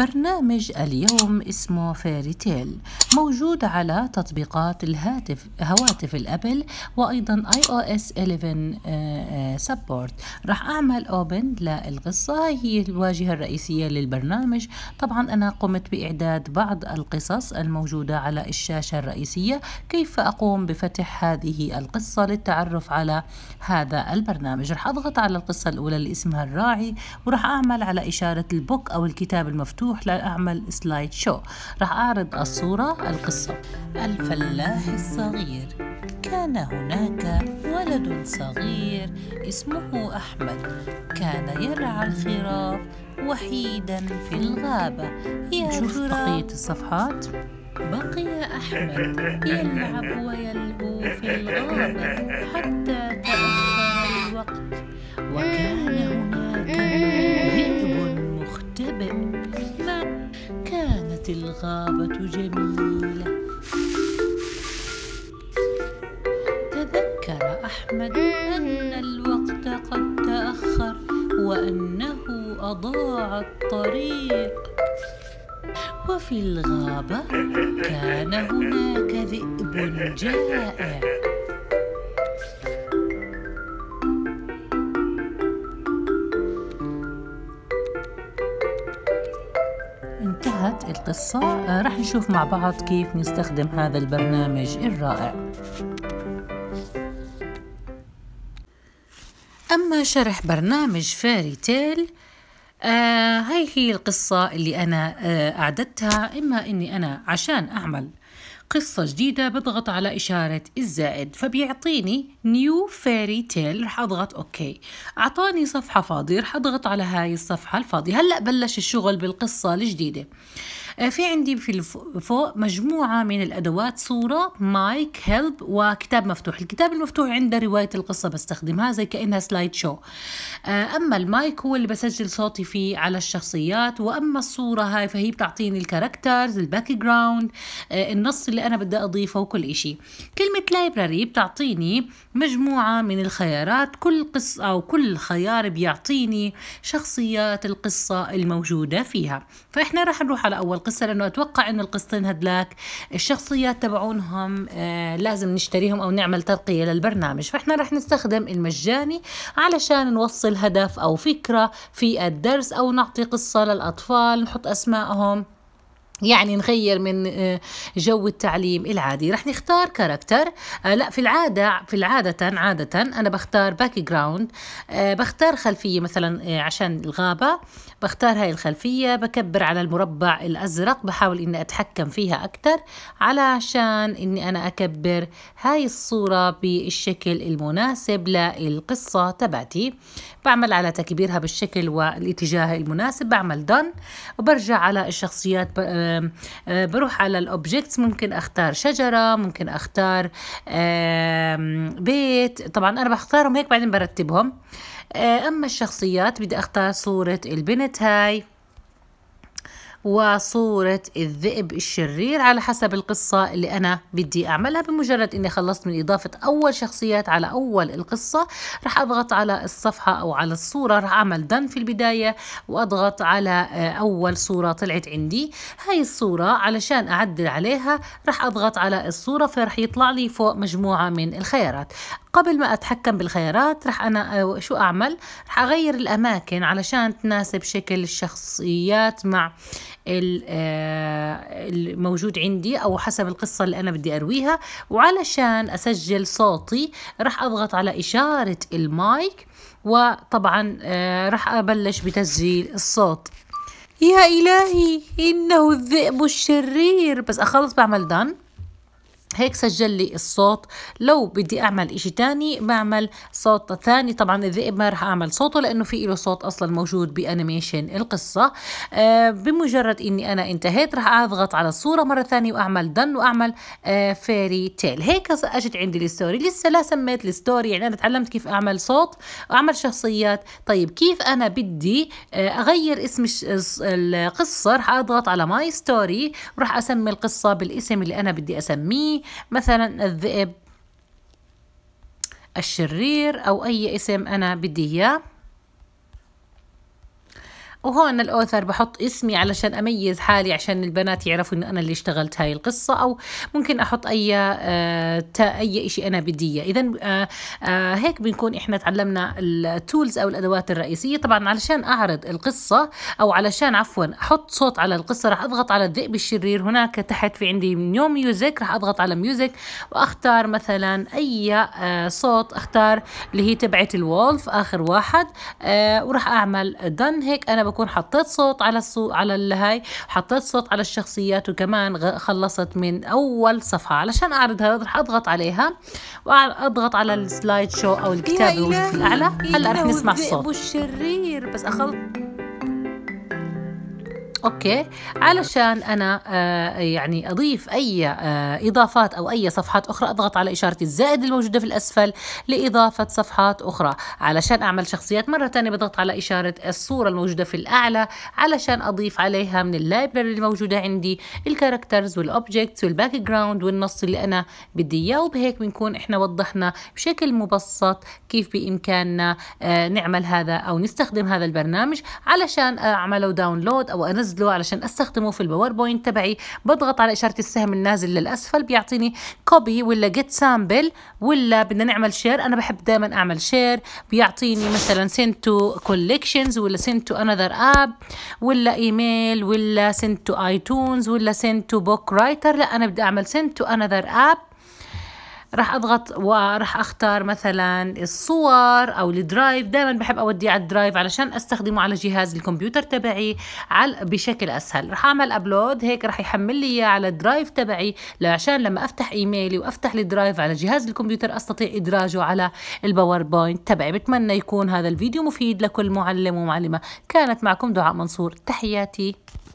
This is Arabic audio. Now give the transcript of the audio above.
برنامج اليوم اسمه فيري تيل موجود على تطبيقات الهاتف هواتف الابل وايضا اي او اس 11 سبورت راح اعمل اوبن للقصه هي الواجهه الرئيسيه للبرنامج طبعا انا قمت باعداد بعض القصص الموجوده على الشاشه الرئيسيه كيف اقوم بفتح هذه القصه للتعرف على هذا البرنامج راح اضغط على القصه الاولى اللي اسمها الراعي وراح اعمل على اشاره البوك او الكتاب المفتوح بروح لأعمل سلايد شو رح أعرض الصورة القصة الفلاح الصغير كان هناك ولد صغير اسمه أحمد كان يرعى الخراف وحيدا في الغابة يا شوف بقية الصفحات بقي أحمد يلعب ويلبو في الغابة الغابة جميلة تذكر أحمد أن الوقت قد تأخر وأنه أضاع الطريق وفي الغابة كان هناك ذئب جائع الخاصة آه، رح نشوف مع بعض كيف نستخدم هذا البرنامج الرائع أما شرح برنامج فاري تيل آه هاي هي القصة اللي أنا آه أعددتها إما إني أنا عشان أعمل قصة جديدة بضغط على إشارة الزائد فبيعطيني نيو فيري تيل رح أضغط أوكي أعطاني صفحة فاضية رح أضغط على هاي الصفحة الفاضية هلأ بلش الشغل بالقصة الجديدة آه، في عندي في فوق مجموعة من الأدوات صورة مايك هيلب وكتاب مفتوح الكتاب المفتوح عنده رواية القصة بستخدمها زي كأنها سلايد شو آه، أما المايك هو اللي بسجل صوتي فيه على الشخصيات وأما الصورة هاي فهي بتعطيني الكاركترز الباك جراوند آه، النص اللي أنا بدي أضيفه وكل إشي كلمة لايبراري بتعطيني مجموعة من الخيارات كل قصة أو كل خيار بيعطيني شخصيات القصة الموجودة فيها فإحنا راح نروح على أول قصة القصه لانه اتوقع انه القصتين هدلاك الشخصيات تبعونهم آه، لازم نشتريهم او نعمل ترقيه للبرنامج فاحنا رح نستخدم المجاني علشان نوصل هدف او فكره في الدرس او نعطي قصه للاطفال نحط اسمائهم يعني نغير من آه، جو التعليم العادي رح نختار كاركتر آه، لا في العادة في العادة عادة أنا بختار باك جراوند آه، بختار خلفية مثلا عشان الغابة بختار هاي الخلفية بكبر على المربع الأزرق بحاول إني أتحكم فيها أكثر علشان إني أنا أكبر هاي الصورة بالشكل المناسب للقصة تبعتي بعمل على تكبيرها بالشكل والاتجاه المناسب بعمل دن وبرجع على الشخصيات آه، بروح على الاوبجكتس ممكن اختار شجره ممكن اختار بيت طبعا انا بختارهم هيك بعدين برتبهم آه، اما الشخصيات بدي اختار صوره البنت هاي وصورة الذئب الشرير على حسب القصة اللي أنا بدي أعملها بمجرد أني خلصت من إضافة أول شخصيات على أول القصة رح أضغط على الصفحة أو على الصورة رح أعمل دن في البداية وأضغط على آه، أول صورة طلعت عندي هاي الصورة علشان أعدل عليها رح أضغط على الصورة فرح يطلع لي فوق مجموعة من الخيارات قبل ما أتحكم بالخيارات رح أنا آه، شو أعمل رح أغير الأماكن علشان تناسب شكل الشخصيات مع الموجود آه، عندي أو حسب القصة اللي أنا بدي أرويها وعلشان أسجل صوتي رح أضغط على إشارة المايك وطبعا آه، رح أبلش بتسجيل الصوت يا إلهي إنه الذئب الشرير بس أخلص بعمل دان هيك سجل لي الصوت لو بدي اعمل اشي تاني بعمل صوت ثاني طبعا الذئب ما رح اعمل صوته لانه في له صوت اصلا موجود بانيميشن القصة آه بمجرد اني انا انتهيت رح اضغط على الصورة مرة ثانية واعمل دن واعمل آه فيري تيل هيك اجت عندي الستوري لسه لا سميت الستوري يعني انا تعلمت كيف اعمل صوت واعمل شخصيات طيب كيف انا بدي آه اغير اسم القصة رح اضغط على ماي ستوري وراح اسمي القصة بالاسم اللي انا بدي اسميه مثلا الذئب الشرير أو أي اسم أنا بدي إياه وهون الأوثر بحط اسمي علشان أميز حالي عشان البنات يعرفوا إنه أنا اللي اشتغلت هاي القصة أو ممكن أحط أي آه أي شيء أنا بدي اياه إذا آه آه هيك بنكون إحنا تعلمنا التولز أو الأدوات الرئيسية طبعا علشان أعرض القصة أو علشان عفوا أحط صوت على القصة راح أضغط على الذئب الشرير هناك تحت في عندي نيو ميوزك راح أضغط على ميوزك وأختار مثلا أي آه، صوت أختار اللي هي تبعت الولف آخر واحد آه، وراح أعمل دن هيك أنا بكون حطيت صوت على السوق على الهاي حطيت صوت على الشخصيات وكمان خلصت من اول صفحه علشان اعرضها رح اضغط عليها واضغط على السلايد شو او الكتاب اللي في الاعلى هلا رح نسمع الصوت الشرير بس اخلط اوكي علشان انا آه، يعني اضيف اي آه، اضافات او اي صفحات اخرى اضغط على اشاره الزائد الموجوده في الاسفل لاضافه صفحات اخرى علشان اعمل شخصيات مره ثانيه بضغط على اشاره الصوره الموجوده في الاعلى علشان اضيف عليها من اللايبرري الموجوده عندي الكاركترز والاوبجكتس والباك جراوند والنص اللي انا بدي اياه وبهيك بنكون احنا وضحنا بشكل مبسط كيف بامكاننا آه، نعمل هذا او نستخدم هذا البرنامج علشان اعمله داونلود او انزل انزله علشان استخدمه في الباوربوينت تبعي بضغط على اشاره السهم النازل للاسفل بيعطيني كوبي ولا جيت سامبل ولا بدنا نعمل شير انا بحب دائما اعمل شير بيعطيني مثلا سنت تو كوليكشنز ولا سنت تو انذر اب ولا ايميل ولا سنت تو ايتونز ولا سنت تو بوك رايتر لا انا بدي اعمل سنت تو انذر اب راح اضغط وراح اختار مثلا الصور او الدرايف دائما بحب اودي على الدرايف علشان استخدمه على جهاز الكمبيوتر تبعي على بشكل اسهل راح اعمل ابلود هيك راح يحمل لي اياه على الدرايف تبعي عشان لما افتح ايميلي وافتح الدرايف على جهاز الكمبيوتر استطيع ادراجه على الباوربوينت تبعي بتمنى يكون هذا الفيديو مفيد لكل معلم ومعلمه كانت معكم دعاء منصور تحياتي